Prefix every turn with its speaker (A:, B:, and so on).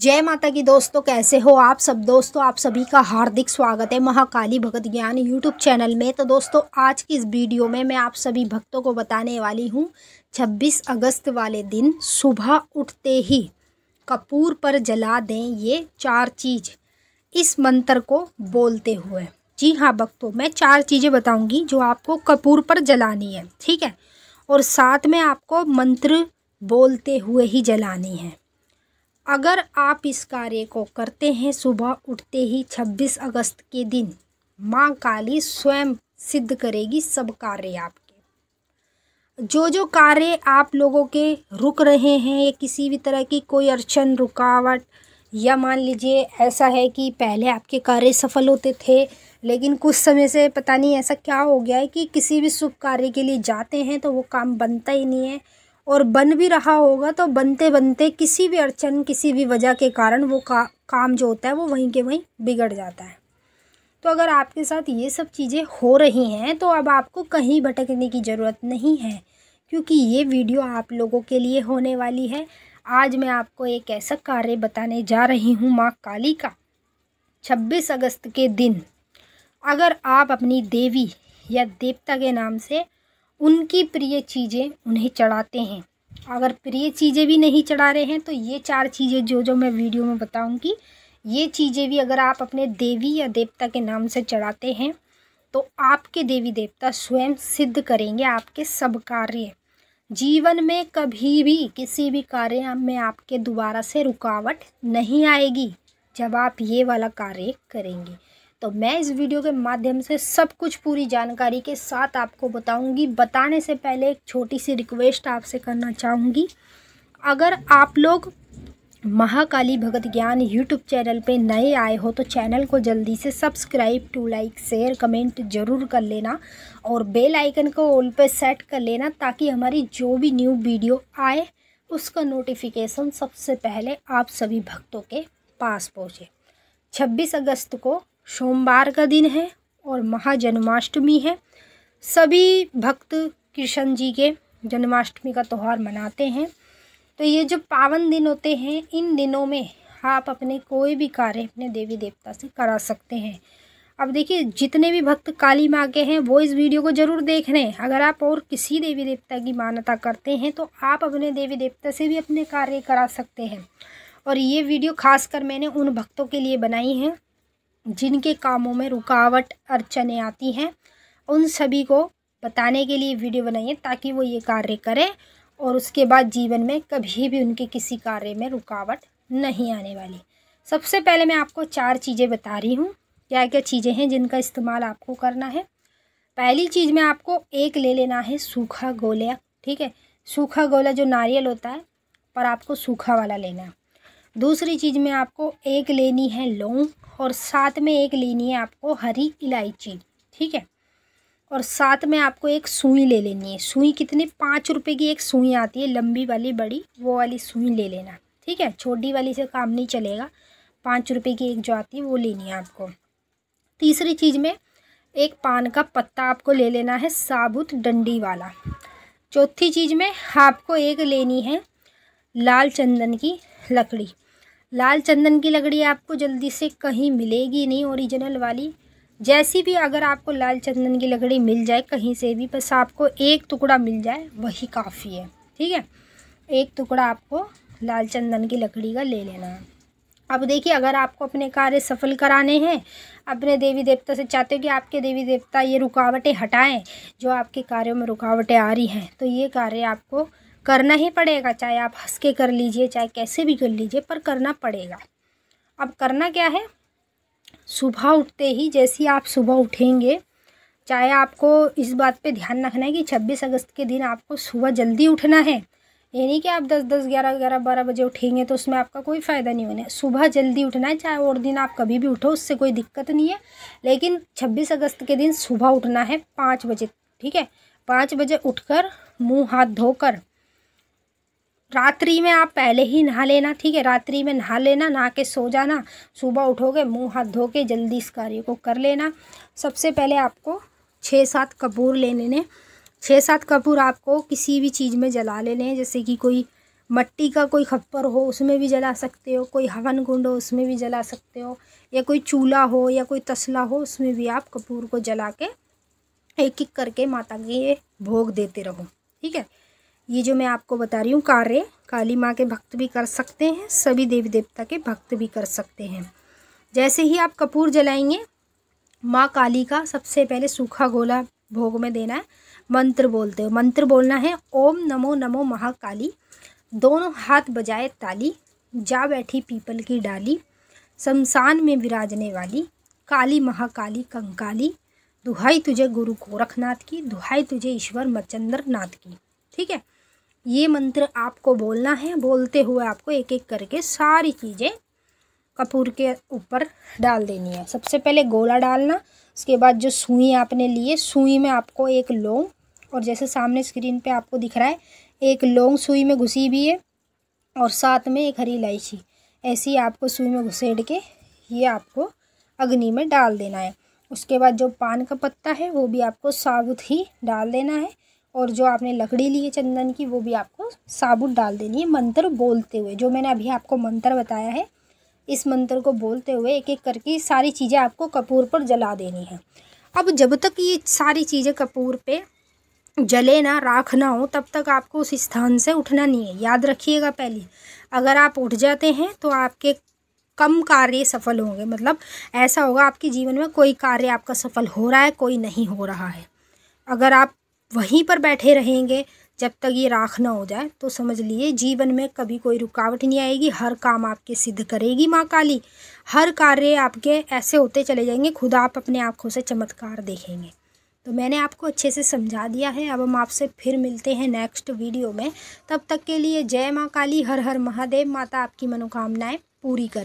A: जय माता की दोस्तों कैसे हो आप सब दोस्तों आप सभी का हार्दिक स्वागत है महाकाली भगत ज्ञान यूट्यूब चैनल में तो दोस्तों आज की इस वीडियो में मैं आप सभी भक्तों को बताने वाली हूँ 26 अगस्त वाले दिन सुबह उठते ही कपूर पर जला दें ये चार चीज़ इस मंत्र को बोलते हुए जी हाँ भक्तों मैं चार चीज़ें बताऊँगी जो आपको कपूर पर जलानी है ठीक है और साथ में आपको मंत्र बोलते हुए ही जलानी है अगर आप इस कार्य को करते हैं सुबह उठते ही 26 अगस्त के दिन माँ काली स्वयं सिद्ध करेगी सब कार्य आपके जो जो कार्य आप लोगों के रुक रहे हैं या किसी भी तरह की कोई अड़चन रुकावट या मान लीजिए ऐसा है कि पहले आपके कार्य सफल होते थे लेकिन कुछ समय से पता नहीं ऐसा क्या हो गया है कि किसी भी शुभ कार्य के लिए जाते हैं तो वो काम बनता ही नहीं है और बन भी रहा होगा तो बनते बनते किसी भी अड़चन किसी भी वजह के कारण वो का, काम जो होता है वो वहीं के वहीं बिगड़ जाता है तो अगर आपके साथ ये सब चीज़ें हो रही हैं तो अब आपको कहीं भटकने की ज़रूरत नहीं है क्योंकि ये वीडियो आप लोगों के लिए होने वाली है आज मैं आपको एक ऐसा कार्य बताने जा रही हूँ माँ काली का छब्बीस अगस्त के दिन अगर आप अपनी देवी या देवता के नाम से उनकी प्रिय चीज़ें उन्हें चढ़ाते हैं अगर प्रिय चीज़ें भी नहीं चढ़ा रहे हैं तो ये चार चीज़ें जो जो मैं वीडियो में बताऊंगी ये चीज़ें भी अगर आप अपने देवी या देवता के नाम से चढ़ाते हैं तो आपके देवी देवता स्वयं सिद्ध करेंगे आपके सब कार्य जीवन में कभी भी किसी भी कार्य में आपके दोबारा से रुकावट नहीं आएगी जब आप ये वाला कार्य करेंगे तो मैं इस वीडियो के माध्यम से सब कुछ पूरी जानकारी के साथ आपको बताऊंगी बताने से पहले एक छोटी सी रिक्वेस्ट आपसे करना चाहूँगी अगर आप लोग महाकाली भगत ज्ञान यूट्यूब चैनल पे नए आए हो तो चैनल को जल्दी से subscribe to like share comment जरूर कर लेना और बेल आइकन को ऑल पे सेट कर लेना ताकि हमारी जो भी न्यू वीडियो आए उसका नोटिफिकेशन सबसे पहले आप सभी भक्तों के पास पहुँचे 26 अगस्त को सोमवार का दिन है और महाजन्माष्टमी है सभी भक्त कृष्ण जी के जन्माष्टमी का त्यौहार मनाते हैं तो ये जो पावन दिन होते हैं इन दिनों में आप अपने कोई भी कार्य अपने देवी देवता से करा सकते हैं अब देखिए जितने भी भक्त काली माँ के हैं वो इस वीडियो को ज़रूर देख रहे हैं अगर आप और किसी देवी देवता की मान्यता करते हैं तो आप अपने देवी देवता से भी अपने कार्य करा सकते हैं और ये वीडियो खासकर मैंने उन भक्तों के लिए बनाई है जिनके कामों में रुकावट अड़चने आती हैं उन सभी को बताने के लिए वीडियो बनाइए ताकि वो ये कार्य करें और उसके बाद जीवन में कभी भी उनके किसी कार्य में रुकावट नहीं आने वाली सबसे पहले मैं आपको चार चीज़ें बता रही हूँ क्या क्या चीज़ें हैं जिनका इस्तेमाल आपको करना है पहली चीज़ में आपको एक ले लेना है सूखा गोला ठीक है सूखा गोला जो नारियल होता है पर आपको सूखा वाला लेना है दूसरी चीज़ में आपको एक लेनी है लौंग और साथ में एक लेनी है आपको हरी इलायची ठीक है और साथ में आपको एक सुई ले लेनी है सुई कितनी पाँच रुपए की एक सुई आती है लंबी वाली बड़ी वो वाली सुई ले लेना ठीक है छोटी वाली से काम नहीं चलेगा पाँच रुपए की एक जो आती है वो लेनी है आपको तीसरी चीज़ में एक पान का पत्ता आपको ले लेना है साबुत डंडी वाला चौथी चीज़ में आपको एक लेनी है लाल चंदन की लकड़ी लाल चंदन की लकड़ी आपको जल्दी से कहीं मिलेगी नहीं ओरिजिनल वाली जैसी भी अगर आपको लाल चंदन की लकड़ी मिल जाए कहीं से भी बस आपको एक टुकड़ा मिल जाए वही काफ़ी है ठीक है एक टुकड़ा आपको लाल चंदन की लकड़ी का ले लेना है अब देखिए अगर आपको अपने कार्य सफल कराने हैं अपने देवी देवता से चाहते हो कि आपके देवी देवता ये रुकावटें हटाएं जो आपके कार्यों में रुकावटें आ रही हैं तो ये कार्य आपको करना ही पड़ेगा चाहे आप हंस के कर लीजिए चाहे कैसे भी कर लीजिए पर करना पड़ेगा अब करना क्या है सुबह उठते ही जैसे आप सुबह उठेंगे चाहे आपको इस बात पे ध्यान रखना है कि 26 अगस्त के दिन आपको सुबह जल्दी उठना है यानी कि आप 10 10 11 11 12 बजे उठेंगे तो उसमें आपका कोई फ़ायदा नहीं होना है सुबह जल्दी उठना है चाहे और दिन आप कभी भी उठो उससे कोई दिक्कत नहीं है लेकिन 26 अगस्त के दिन सुबह उठना है पाँच बजे ठीक है पाँच बजे उठकर मुंह हाथ धोकर रात्रि में आप पहले ही नहा लेना ठीक है रात्रि में नहा लेना नहा के सो जाना सुबह उठोगे मुंह हाथ धो के जल्दी इस कार्य को कर लेना सबसे पहले आपको छः सात कपूर ले लेने छः सात कपूर आपको किसी भी चीज़ में जला लेने हैं जैसे कि कोई मट्टी का कोई खप्पर हो उसमें भी जला सकते हो कोई हवन कुंड हो उसमें भी जला सकते हो या कोई चूल्हा हो या कोई तसला हो उसमें भी आप कपूर को जला के एक एक करके माता के भोग देते रहो ठीक है ये जो मैं आपको बता रही हूँ कार्य काली माँ के भक्त भी कर सकते हैं सभी देवी देवता के भक्त भी कर सकते हैं जैसे ही आप कपूर जलाएंगे माँ काली का सबसे पहले सूखा गोला भोग में देना है मंत्र बोलते हो मंत्र बोलना है ओम नमो नमो महाकाली दोनों हाथ बजाए ताली जा बैठी पीपल की डाली शमशान में विराजने वाली काली महाकाली कंकाली दुहाई तुझे गुरु गोरखनाथ की दुहाई तुझे ईश्वर मचंद्र नाथ की ठीक है ये मंत्र आपको बोलना है बोलते हुए आपको एक एक करके सारी चीज़ें कपूर के ऊपर डाल देनी है सबसे पहले गोला डालना उसके बाद जो सुई आपने लिए सुई में आपको एक लौंग और जैसे सामने स्क्रीन पे आपको दिख रहा है एक लौंग सुई में घुसी भी है और साथ में एक हरी इलायची ऐसी आपको सुई में घुसेड़ के ये आपको अग्नि में डाल देना है उसके बाद जो पान का पत्ता है वो भी आपको साबुत ही डाल देना है और जो आपने लकड़ी ली है चंदन की वो भी आपको साबुत डाल देनी है मंत्र बोलते हुए जो मैंने अभी आपको मंत्र बताया है इस मंत्र को बोलते हुए एक एक करके सारी चीज़ें आपको कपूर पर जला देनी है अब जब तक ये सारी चीज़ें कपूर पे जले ना राख ना हो तब तक आपको उस स्थान से उठना नहीं है याद रखिएगा पहले अगर आप उठ जाते हैं तो आपके कम कार्य सफल होंगे मतलब ऐसा होगा आपके जीवन में कोई कार्य आपका सफल हो रहा है कोई नहीं हो रहा है अगर आप वहीं पर बैठे रहेंगे जब तक ये राख ना हो जाए तो समझ लिए जीवन में कभी कोई रुकावट नहीं आएगी हर काम आपके सिद्ध करेगी माँ काली हर कार्य आपके ऐसे होते चले जाएंगे खुद आप अपने आँखों से चमत्कार देखेंगे तो मैंने आपको अच्छे से समझा दिया है अब हम आपसे फिर मिलते हैं नेक्स्ट वीडियो में तब तक के लिए जय माँ काली हर हर महादेव माता आपकी मनोकामनाएँ पूरी कर